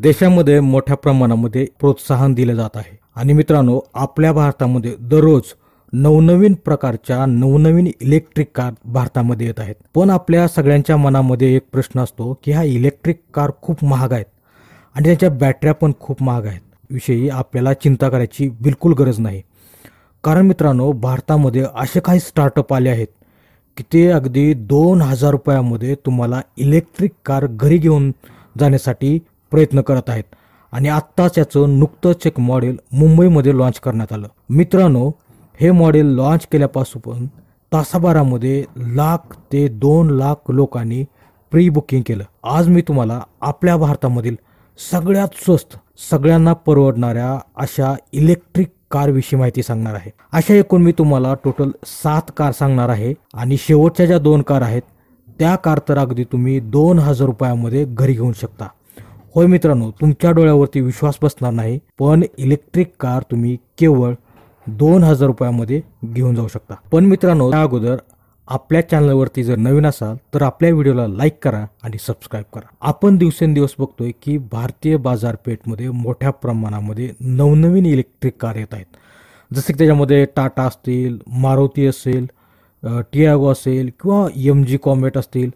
देशामध्ये मोठ्या प्रमाणामध्ये प्रोत्साहन दिलं जात आहे आणि मित्रांनो आपल्या भारतामध्ये दररोज नवनवीन प्रकारच्या नवनवीन इलेक्ट्रिक कार भारतामध्ये येत आहेत पण आपल्या सगळ्यांच्या मनामध्ये एक प्रश्न असतो की ह्या इलेक्ट्रिक कार खूप महाग आहेत आणि त्याच्या बॅटऱ्या पण खूप महाग आहेत विषयी आपल्याला चिंता करायची बिलकुल गरज नाही कारण मित्रांनो भारतामध्ये असे काही स्टार्टअप आले आहेत की ते अगदी दोन हजार रुपयामध्ये तुम्हाला इलेक्ट्रिक कार घरी घेऊन जाण्यासाठी प्रयत्न करत आहेत आणि आत्ताच याचं नुकतंच एक मॉडेल मुंबईमध्ये लॉन्च करण्यात आलं मित्रांनो हे मॉडेल लॉन्च केल्यापासून तासाभरामध्ये लाख ते दोन लाख लोकांनी प्री बुकिंग केलं आज मी तुम्हाला आपल्या भारतामधील सगळ्यात स्वस्त सगळ्यांना परवडणाऱ्या अशा इलेक्ट्रिक कारविषयी माहिती सांगणार आहे अशा एकूण मी तुम्हाला टोटल सात कार सांगणार आहे आणि शेवटच्या ज्या दोन कार आहेत त्या कार तर अगदी तुम्ही दोन हजार रुपयामध्ये घरी घेऊ शकता होय मित्रांनो तुमच्या डोळ्यावरती विश्वास बसणार नाही पण इलेक्ट्रिक कार तुम्ही केवळ दोन हजार रुपयामध्ये घेऊन जाऊ शकता पण मित्रांनो त्या अगोदर आपल्या चॅनलवरती जर नवीन असाल तर आपल्या व्हिडिओला लाईक करा आणि सबस्क्राईब करा आपण दिवसेंदिवस बघतोय की भारतीय बाजारपेठमध्ये मोठ्या प्रमाणामध्ये नवनवीन इलेक्ट्रिक कार येत आहेत जसे की त्याच्यामध्ये टाटा असतील मारुती असेल टियागो असेल किंवा एम जी कॉमेट असतील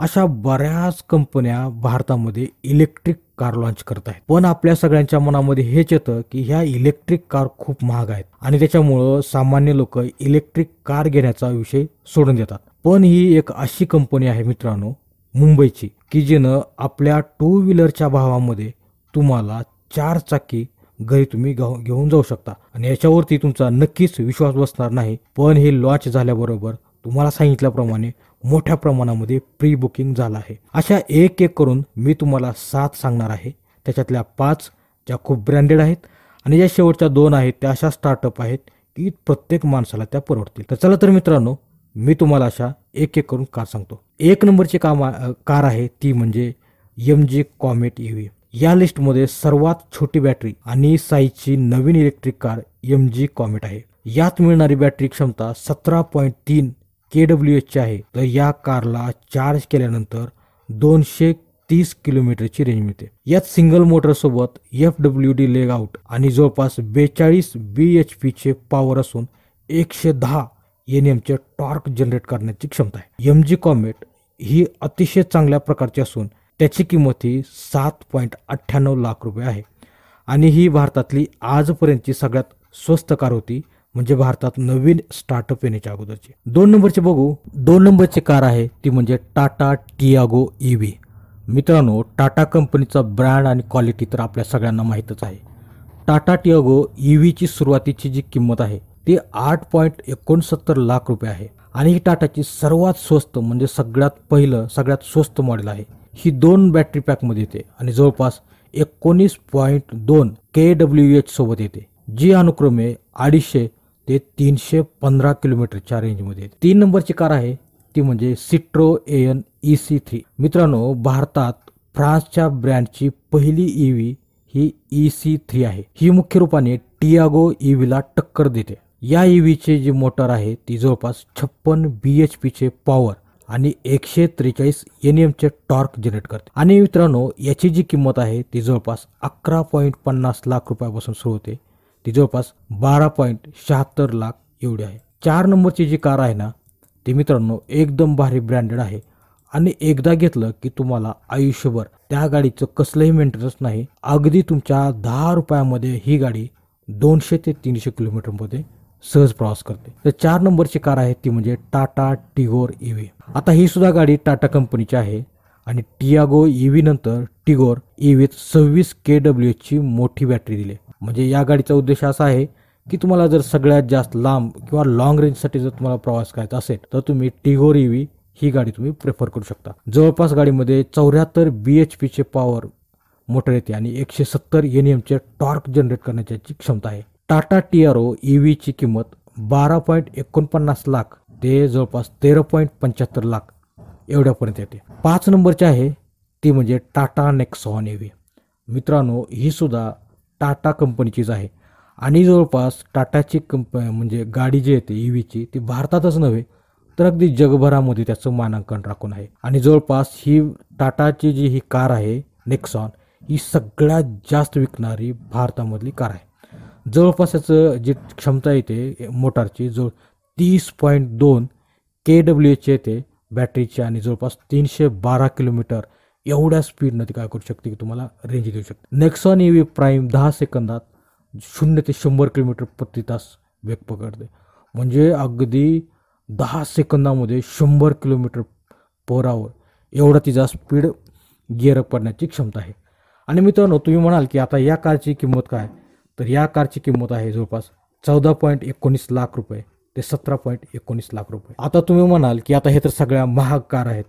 अशा बऱ्याच कंपन्या भारतामध्ये इलेक्ट्रिक कार लॉन्च करत आहेत पण आपल्या सगळ्यांच्या मनामध्ये हेच येतं की ह्या इलेक्ट्रिक कार खूप महाग आहेत आणि त्याच्यामुळं सामान्य लोक इलेक्ट्रिक कार घेण्याचा विषय सोडून देतात पण ही एक अशी कंपनी आहे मित्रांनो मुंबईची की जिनं आपल्या टू व्हीलरच्या भावामध्ये तुम्हाला चार चाकी घरी तुम्ही घेऊन जाऊ शकता आणि याच्यावरती तुमचा नक्कीच विश्वास बसणार नाही पण हे लॉन्च झाल्याबरोबर तुम्हाला सांगितल्याप्रमाणे मोठ्या प्रमाणामध्ये प्री बुकिंग झालं आहे अशा एक एक करून मी तुम्हाला सात सांगणार आहे त्याच्यातल्या पाच ज्या खूप ब्रँडेड आहेत आणि ज्या शेवटच्या दोन आहेत त्या अशा स्टार्टअप आहेत की प्रत्येक माणसाला त्या परवडतील तर चला तर मित्रांनो मी तुम्हाला अशा एक एक करून कार सांगतो एक नंबरची काम कार आहे ती म्हणजे एम जी कॉमेट ई या लिस्टमध्ये सर्वात छोटी बॅटरी आणि साईजची नवीन electric car M G Comet आहे यात मिळणारी बॅटरी क्षमता सतरा पॉईंट तीन के डब्ल्यू एचची आहे तर या कारला चार्ज केल्यानंतर दोनशे तीस किलोमीटरची रेंज मिळते यात सिंगल मोटरसोबत एफ डब्ल्यू डी लेग आणि जवळपास बेचाळीस बी एच पीचे पॉवर असून एकशे दहा एन एमचे टॉर्क जनरेट करण्याची क्षमता आहे एम जी कॉमेट ही अतिशय चांगल्या प्रकारची असून त्याची किंमत ही सात पॉईंट अठ्ठ्याण्णव लाख रुपये आहे आणि ही भारतातली आजपर्यंतची सगळ्यात स्वस्त कार होती म्हणजे भारतात नवीन स्टार्टअप येण्याच्या अगोदरची दोन नंबरचे बघू दोन नंबरची कार आहे ती म्हणजे टाटा टियागो व्ही मित्रांनो टाटा कंपनीचा ब्रँड आणि क्वालिटी तर आपल्या सगळ्यांना माहीतच आहे टाटा टियागो व्हीची सुरुवातीची जी किंमत आहे ती आठ पॉईंट एकोणसत्तर लाख रुपये आहे आणि ही टाटाची सर्वात स्वस्त म्हणजे सगळ्यात पहिलं सगळ्यात स्वस्त मॉडेल आहे ही दोन बॅटरी पॅकमध्ये येते आणि जवळपास एकोणीस पॉईंट दोन के डब्ल्यू एच सोबत येते जी अनुक्रमे अडीचशे ते तीनशे पंधरा किलोमीटरच्या रेंजमध्ये तीन नंबरची कार आहे ती म्हणजे Citroen E C three मित्रांनो भारतात फ्रान्सच्या ब्रँडची पहिली व्ही e ही ई सी थ्री आहे ही मुख्य रूपाने टियागो ईव्हीला e टक्कर देते या ईव्हीचे e जी मोटर आहे ती जवळपास छप्पन बी एच पीचे पॉवर आणि एकशे त्रेचाळीस एन चे टॉर्क जनरेट करते आणि मित्रांनो याची जी किंमत आहे ती जवळपास अकरा पॉईंट पन्नास लाख रुपयापासून सुरू होते ती जवळपास बारा पॉईंट शहात्तर लाख एवढी आहे चार नंबरची जी कार आहे ना ती मित्रांनो एकदम भारी ब्रँडेड आहे आणि एकदा घेतलं की तुम्हाला आयुष्यभर त्या गाडीचं कसलंही मेंटेनन्स नाही अगदी तुमच्या दहा रुपयामध्ये ही गाडी दोनशे ते तीनशे किलोमीटरमध्ये सहज प्रवास करते तर चार नंबरची कार आहे ती म्हणजे टाटा टिगोर ईव्ही आता ही सुद्धा गाडी टाटा कंपनीची आहे आणि टियागो ईव्ही नंतर टिगोर ईव्हीत सव्वीस के डब्ल्यू ची मोठी बॅटरी दिली म्हणजे या गाडीचा उद्देश असा आहे की तुम्हाला जर सगळ्यात जास्त लांब किंवा लॉंग रेंजसाठी जर तुम्हाला प्रवास करायचा असेल तर तुम्ही टिगोर व्ही e ही गाडी तुम्ही प्रेफर करू शकता जवळपास गाडीमध्ये चौऱ्याहत्तर बी एच पीचे पॉवर मोटर येते आणि एकशे सत्तर एन एमचे टॉर्क जनरेट करण्याची क्षमता आहे टाटा टी आर ओ ईव्हीची किंमत बारा पॉईंट एकोणपन्नास लाख ते जवळपास तेरा पॉईंट पंच्याहत्तर लाख एवढ्यापर्यंत येते पाच नंबरची आहे ती म्हणजे टाटा नेक्सॉन एव्ही मित्रांनो ही सुद्धा टाटा कंपनीचीच आहे आणि जवळपास टाटाची कंप म्हणजे गाडी जी येते ई व्हीची ती भारतातच नव्हे तर अगदी जगभरामध्ये त्याचं मानांकन राखून आहे आणि जवळपास ही टाटाची जी ही कार आहे नेक्सॉन ही सगळ्यात जास्त विकणारी भारतामधली कार आहे जवळपास याचं जी क्षमता येते मोटारची जवळ तीस पॉईंट दोन के डब्ल्यू एच येते बॅटरीची आणि जवळपास तीनशे बारा किलोमीटर एवढ्या स्पीडनं ती काय करू शकते की तुम्हाला रेंज देऊ शकते नेक्सॉन व्ही प्राईम दहा सेकंदात शून्य ते शंभर किलोमीटर प्रति तास वेग पकडते म्हणजे अगदी दहा सेकंदामध्ये शंभर किलोमीटर पर आवर एवढा तिचा स्पीड गिअर पडण्याची क्षमता आहे आणि मित्रांनो तुम्ही म्हणाल की आता या कारची किंमत काय तर या कारची किंमत आहे जवळपास चौदा पॉईंट एकोणीस लाख रुपये ते सतरा पॉईंट एकोणीस लाख रुपये आता तुम्ही म्हणाल की आता हे तर सगळ्या महाग कार आहेत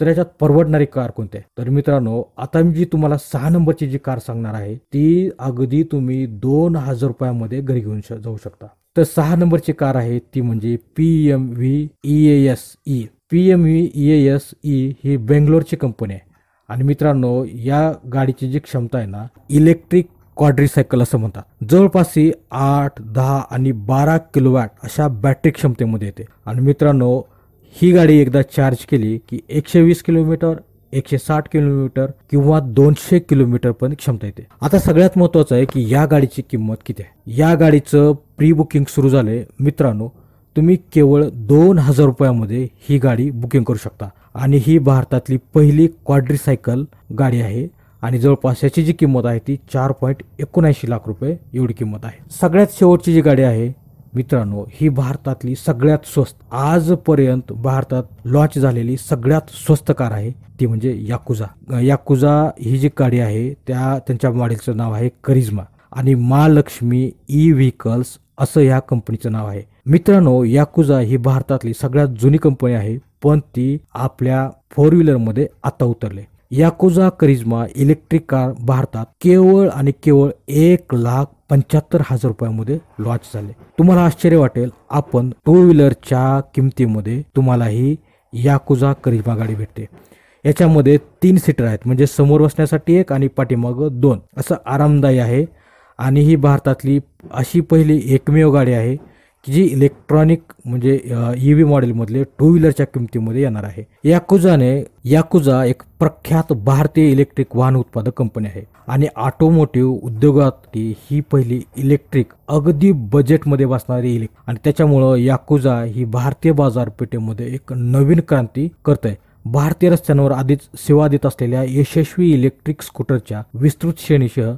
तर याच्यात परवडणारी कार कोणती आहे तर मित्रांनो आता मी जी तुम्हाला सहा नंबरची जी कार सांगणार आहे ती अगदी तुम्ही दोन हजार रुपयामध्ये घरी घेऊन जाऊ शकता तर सहा नंबरची कार आहे ती म्हणजे P M V E S E P M V E S E ही बेंगलोरची कंपनी आहे आणि मित्रांनो या गाडीची जी क्षमता आहे ना इलेक्ट्रिक सायकल असं म्हणतात जवळपास आठ दहा आणि बारा किलोवॅट अशा बॅटरी क्षमतेमध्ये येते आणि मित्रांनो ही गाडी एकदा चार्ज केली की एकशे वीस किलोमीटर एकशे साठ किलोमीटर किंवा दोनशे किलोमीटर पण क्षमता येते आता सगळ्यात महत्वाचं आहे की या गाडीची किंमत किती आहे या गाडीचं प्री बुकिंग सुरू झाले मित्रांनो तुम्ही केवळ दोन हजार रुपयामध्ये ही गाडी बुकिंग करू शकता आणि ही भारतातली पहिली क्वाड्रीसायकल गाडी आहे आणि जवळपास याची जी किंमत आहे ती चार पॉईंट एकोणऐंशी लाख रुपये एवढी किंमत आहे सगळ्यात शेवटची जी गाडी आहे मित्रांनो ही भारतातली सगळ्यात स्वस्त आजपर्यंत भारतात लॉन्च झालेली सगळ्यात स्वस्त कार आहे ती म्हणजे याकुजा याकुजा ही जी गाडी आहे त्या त्यांच्या मॉडेलचं नाव आहे करिज्मा आणि महालक्ष्मी ई व्हीकल्स असं या कंपनीचं नाव आहे मित्रांनो याकुजा ही भारतातली सगळ्यात जुनी कंपनी आहे पण ती आपल्या फोर व्हीलरमध्ये आता उतरले याकुजा करिज्मा इलेक्ट्रिक कार भारतात केवळ आणि केवळ एक लाख पंच्याहत्तर हजार रुपयामध्ये लॉन्च झाले तुम्हाला आश्चर्य वाटेल आपण टू व्हीलरच्या किमतीमध्ये तुम्हाला ही याकुजा करिज्मा गाडी भेटते याच्यामध्ये तीन सीटर आहेत म्हणजे समोर बसण्यासाठी एक आणि पाठीमाग दोन असं आरामदायी आहे आणि ही भारतातली अशी पहिली एकमेव गाडी आहे की जी इलेक्ट्रॉनिक म्हणजे ई व्ही e मॉडेलमधले टू व्हीलरच्या किमतीमध्ये येणार आहे याकुजाने याकुजा एक प्रख्यात भारतीय इलेक्ट्रिक वाहन उत्पादक कंपनी आहे आणि ऑटोमोटिव्ह उद्योगात ही पहिली इलेक्ट्रिक अगदी बजेटमध्ये बसणारी इलेक्ट्रिक आणि त्याच्यामुळं याकुजा ही भारतीय बाजारपेठेमध्ये एक नवीन क्रांती करत आहे भारतीय रस्त्यांवर आधीच सेवा देत असलेल्या यशस्वी इलेक्ट्रिक स्कूटरच्या विस्तृत श्रेणीसह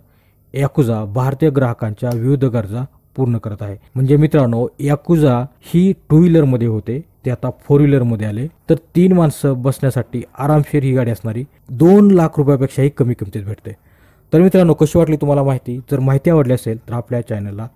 याकुजा भारतीय ग्राहकांच्या विविध गरजा पूर्ण करत आहे म्हणजे मित्रांनो याकुजा ही टू व्हीलरमध्ये होते ते आता फोर व्हीलरमध्ये आले तर तीन माणसं बसण्यासाठी आरामशीर ही गाडी असणारी दोन लाख रुपयापेक्षाही कमी किमतीत भेटते तर मित्रांनो कशी वाटली तुम्हाला माहिती जर माहिती आवडली असेल तर आपल्या चॅनलला